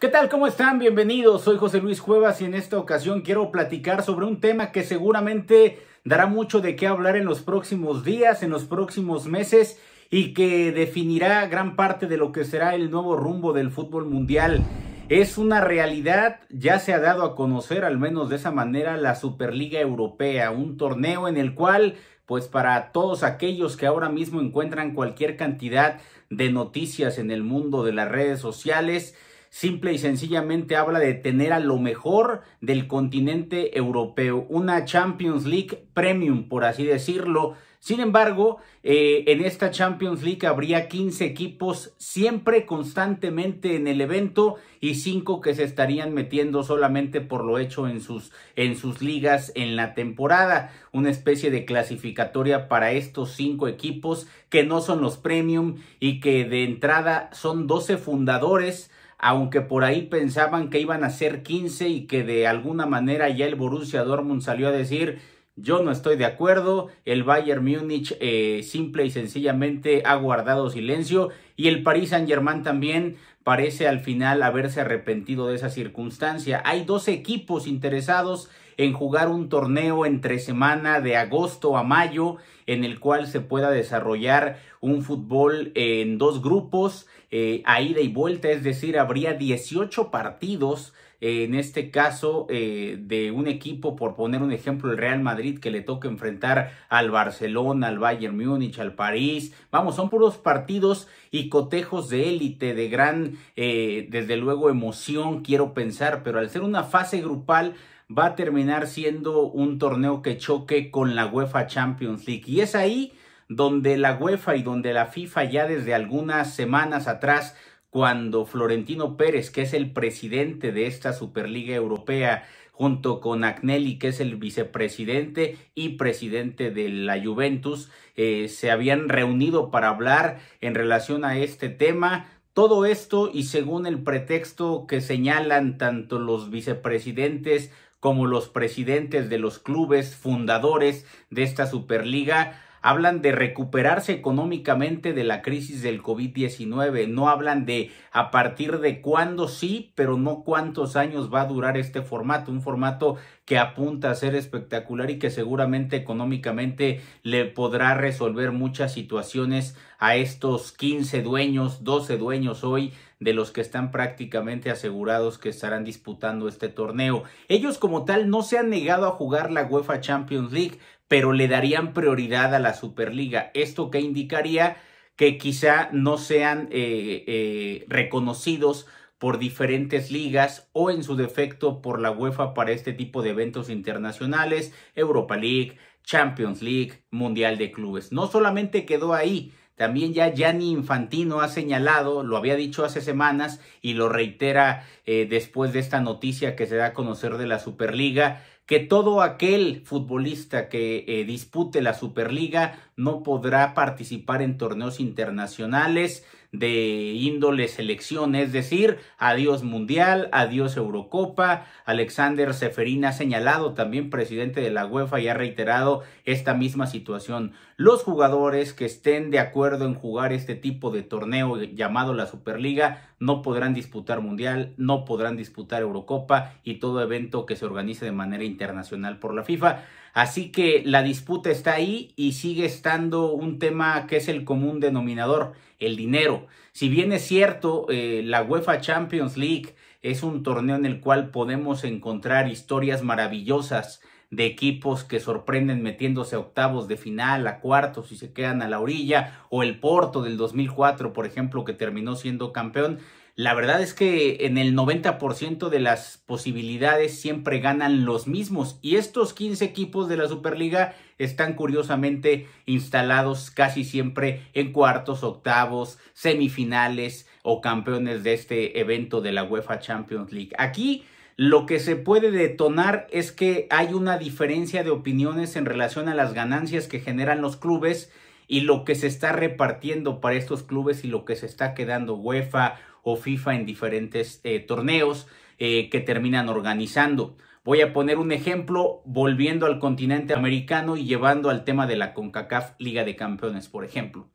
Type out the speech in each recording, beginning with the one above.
¿Qué tal? ¿Cómo están? Bienvenidos. Soy José Luis Cuevas y en esta ocasión quiero platicar sobre un tema que seguramente dará mucho de qué hablar en los próximos días, en los próximos meses y que definirá gran parte de lo que será el nuevo rumbo del fútbol mundial. Es una realidad, ya se ha dado a conocer, al menos de esa manera, la Superliga Europea, un torneo en el cual pues para todos aquellos que ahora mismo encuentran cualquier cantidad de noticias en el mundo de las redes sociales, simple y sencillamente habla de tener a lo mejor del continente europeo, una Champions League Premium, por así decirlo, sin embargo, eh, en esta Champions League habría 15 equipos siempre constantemente en el evento y 5 que se estarían metiendo solamente por lo hecho en sus, en sus ligas en la temporada. Una especie de clasificatoria para estos 5 equipos que no son los premium y que de entrada son 12 fundadores aunque por ahí pensaban que iban a ser 15 y que de alguna manera ya el Borussia Dortmund salió a decir yo no estoy de acuerdo. El Bayern Múnich eh, simple y sencillamente ha guardado silencio. Y el Paris Saint Germain también parece al final haberse arrepentido de esa circunstancia. Hay dos equipos interesados en jugar un torneo entre semana de agosto a mayo en el cual se pueda desarrollar un fútbol en dos grupos eh, a ida y vuelta, es decir, habría 18 partidos eh, en este caso eh, de un equipo, por poner un ejemplo, el Real Madrid que le toca enfrentar al Barcelona, al Bayern Múnich, al París. Vamos, son puros partidos y cotejos de élite, de gran, desde luego, emoción, quiero pensar, pero al ser una fase grupal, va a terminar siendo un torneo que choque con la UEFA Champions League. Y es ahí donde la UEFA y donde la FIFA ya desde algunas semanas atrás, cuando Florentino Pérez, que es el presidente de esta Superliga Europea, junto con Agnelli, que es el vicepresidente y presidente de la Juventus, eh, se habían reunido para hablar en relación a este tema. Todo esto y según el pretexto que señalan tanto los vicepresidentes como los presidentes de los clubes fundadores de esta Superliga hablan de recuperarse económicamente de la crisis del COVID-19, no hablan de a partir de cuándo sí, pero no cuántos años va a durar este formato, un formato que apunta a ser espectacular y que seguramente económicamente le podrá resolver muchas situaciones a estos 15 dueños, 12 dueños hoy de los que están prácticamente asegurados que estarán disputando este torneo. Ellos como tal no se han negado a jugar la UEFA Champions League, pero le darían prioridad a la Superliga. Esto que indicaría que quizá no sean eh, eh, reconocidos por diferentes ligas o en su defecto por la UEFA para este tipo de eventos internacionales, Europa League, Champions League, Mundial de Clubes. No solamente quedó ahí, también ya Gianni Infantino ha señalado, lo había dicho hace semanas y lo reitera eh, después de esta noticia que se da a conocer de la Superliga, que todo aquel futbolista que eh, dispute la Superliga no podrá participar en torneos internacionales, de índole selección, es decir, adiós Mundial, adiós Eurocopa. Alexander Seferín ha señalado, también presidente de la UEFA, y ha reiterado esta misma situación. Los jugadores que estén de acuerdo en jugar este tipo de torneo llamado la Superliga no podrán disputar Mundial, no podrán disputar Eurocopa y todo evento que se organice de manera internacional por la FIFA. Así que la disputa está ahí y sigue estando un tema que es el común denominador, el dinero. Si bien es cierto, eh, la UEFA Champions League es un torneo en el cual podemos encontrar historias maravillosas de equipos que sorprenden metiéndose a octavos de final, a cuartos y se quedan a la orilla, o el Porto del 2004, por ejemplo, que terminó siendo campeón. La verdad es que en el 90% de las posibilidades siempre ganan los mismos y estos 15 equipos de la Superliga están curiosamente instalados casi siempre en cuartos, octavos, semifinales o campeones de este evento de la UEFA Champions League. Aquí lo que se puede detonar es que hay una diferencia de opiniones en relación a las ganancias que generan los clubes y lo que se está repartiendo para estos clubes y lo que se está quedando UEFA o FIFA en diferentes eh, torneos eh, que terminan organizando. Voy a poner un ejemplo volviendo al continente americano y llevando al tema de la CONCACAF Liga de Campeones, por ejemplo.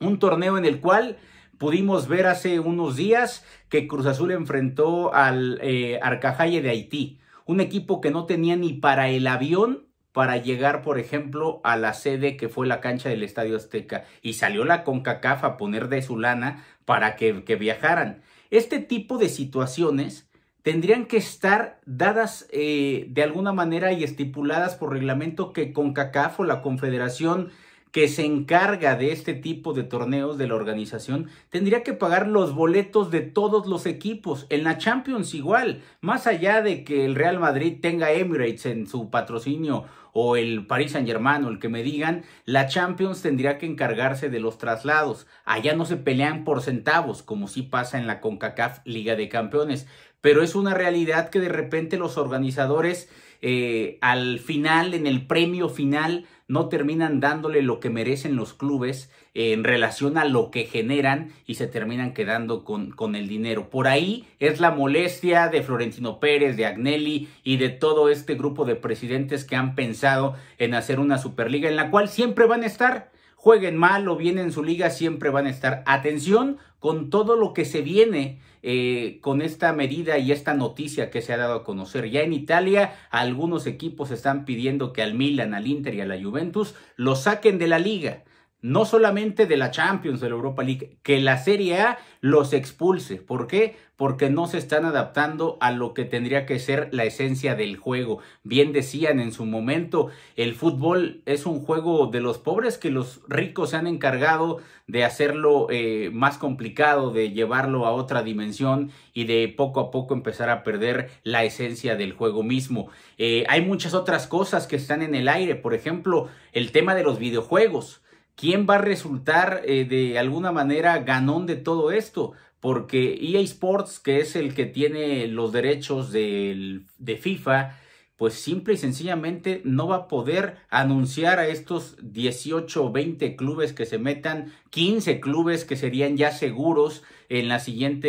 Un torneo en el cual pudimos ver hace unos días que Cruz Azul enfrentó al eh, de Haití, un equipo que no tenía ni para el avión para llegar, por ejemplo, a la sede que fue la cancha del Estadio Azteca y salió la CONCACAF a poner de su lana para que, viajaran. Este tipo de situaciones tendrían que estar dadas eh, de alguna manera y estipuladas por reglamento que CONCACAF o la Confederación que se encarga de este tipo de torneos de la organización tendría que pagar los boletos de todos los equipos. En la Champions igual, más allá de que el Real Madrid tenga Emirates en su patrocinio o el Paris Saint Germain o el que me digan, la Champions tendría que encargarse de los traslados. Allá no se pelean por centavos, como sí pasa en la CONCACAF Liga de Campeones. Pero es una realidad que de repente los organizadores eh, al final, en el premio final, no terminan dándole lo que merecen los clubes en relación a lo que generan y se terminan quedando con, el dinero. Por ahí es la molestia de Florentino Pérez, de Agnelli y de todo este grupo de presidentes que han pensado en hacer una Superliga en la cual siempre van a estar jueguen mal o bien en su liga, siempre van a estar. Atención con todo lo que se viene eh, con esta medida y esta noticia que se ha dado a conocer. Ya en Italia algunos equipos están pidiendo que al Milan, al Inter y a la Juventus lo saquen de la liga no solamente de la Champions, de la Europa League, que la Serie A los expulse. ¿Por qué? Porque no se están adaptando a lo que tendría que ser la esencia del juego. Bien decían en su momento, el fútbol es un juego de los pobres que los ricos se han encargado de hacerlo eh, más complicado, de llevarlo a otra dimensión y de poco a poco empezar a perder la esencia del juego mismo. Eh, hay muchas otras cosas que están en el aire, por ejemplo, el tema de los videojuegos. ¿Quién va a resultar eh, de alguna manera ganón de todo esto? Porque EA Sports, que es el que tiene los derechos de, FIFA, pues simple y sencillamente no va a poder anunciar a estos 18 o 20 clubes que se metan, 15 clubes que serían ya seguros en la siguiente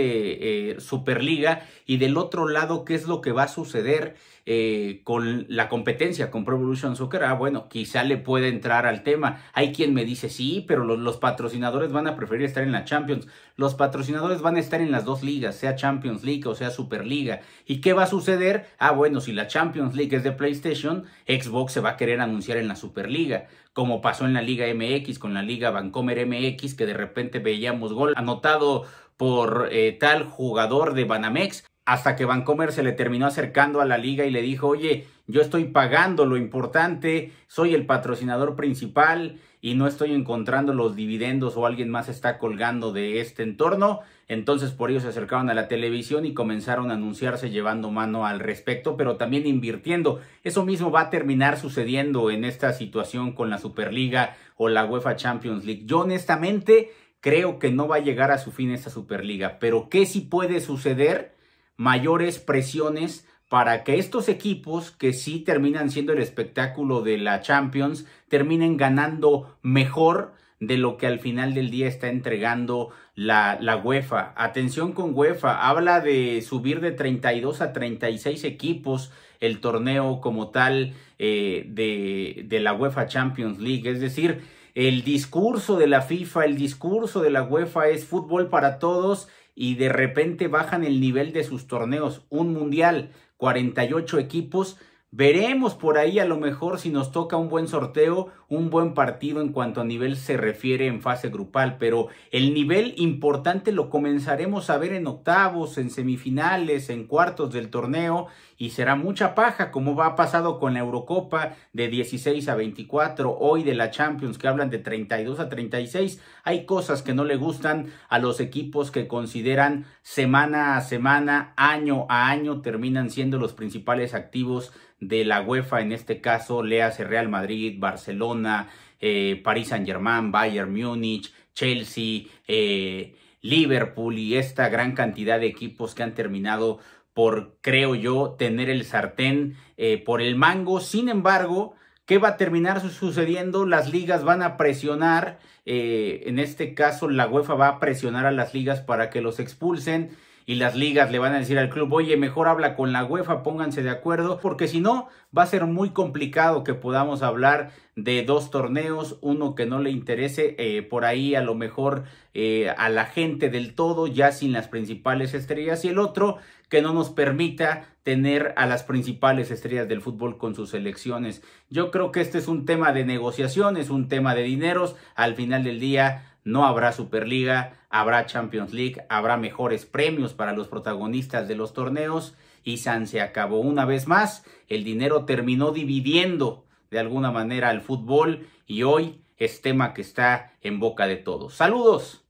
eh, Superliga y del otro lado qué es lo que va a suceder eh, con la competencia con Pro Evolution Soccer, ah, bueno, quizá le puede entrar al tema. Hay quien me dice, sí, pero los, patrocinadores van a preferir estar en la Champions. Los patrocinadores van a estar en las dos ligas, sea Champions League o sea Superliga. ¿Y qué va a suceder? Ah, bueno, si la Champions League es de PlayStation, Xbox se va a querer anunciar en la Superliga, como pasó en la Liga MX con la Liga Vancomer MX, que de repente veíamos gol anotado por eh, tal jugador de Banamex hasta que Vancomer se le terminó acercando a la liga y le dijo, oye, yo estoy pagando lo importante, soy el patrocinador principal y no estoy encontrando los dividendos o alguien más está colgando de este entorno. Entonces por ello se acercaron a la televisión y comenzaron a anunciarse llevando mano al respecto, pero también invirtiendo. Eso mismo va a terminar sucediendo en esta situación con la Superliga o la UEFA Champions League. Yo honestamente creo que no va a llegar a su fin esta Superliga, pero ¿qué sí puede suceder? mayores presiones para que estos equipos que sí terminan siendo el espectáculo de la Champions terminen ganando mejor de lo que al final del día está entregando la, UEFA. Atención con UEFA, habla de subir de 32 a 36 equipos el torneo como tal eh, de, de la UEFA Champions League. Es decir, el discurso de la FIFA, el discurso de la UEFA es fútbol para todos y de repente bajan el nivel de sus torneos. Un mundial, 48 equipos. Veremos por ahí a lo mejor si nos toca un buen sorteo, un buen partido en cuanto a nivel se refiere en fase grupal, pero el nivel importante lo comenzaremos a ver en octavos, en semifinales, en cuartos del torneo y será mucha paja, como ha pasado con la Eurocopa de 16 a 24, hoy de la Champions que hablan de 32 a 36. Hay cosas que no le gustan a los equipos que consideran semana a semana, año a año, terminan siendo los principales activos de la UEFA, en este caso, Lea Real Madrid, Barcelona, eh, París Saint-Germain, Bayern Múnich, Chelsea, eh, Liverpool y esta gran cantidad de equipos que han terminado por, creo yo, tener el sartén eh, por el mango. Sin embargo, ¿qué va a terminar sucediendo? Las ligas van a presionar, eh, en este caso la UEFA va a presionar a las ligas para que los expulsen y las ligas le van a decir al club, oye, mejor habla con la UEFA, pónganse de acuerdo, porque si no, va a ser muy complicado que podamos hablar de dos torneos, uno que no le interese eh, por ahí a lo mejor eh, a la gente del todo, ya sin las principales estrellas, y el otro que no nos permita tener a las principales estrellas del fútbol con sus selecciones. Yo creo que este es un tema de negociación, es un tema de dineros, al final del día no habrá Superliga, habrá Champions League, habrá mejores premios para los protagonistas de los torneos y San se acabó una vez más. El dinero terminó dividiendo de alguna manera al fútbol y hoy es tema que está en boca de todos. Saludos.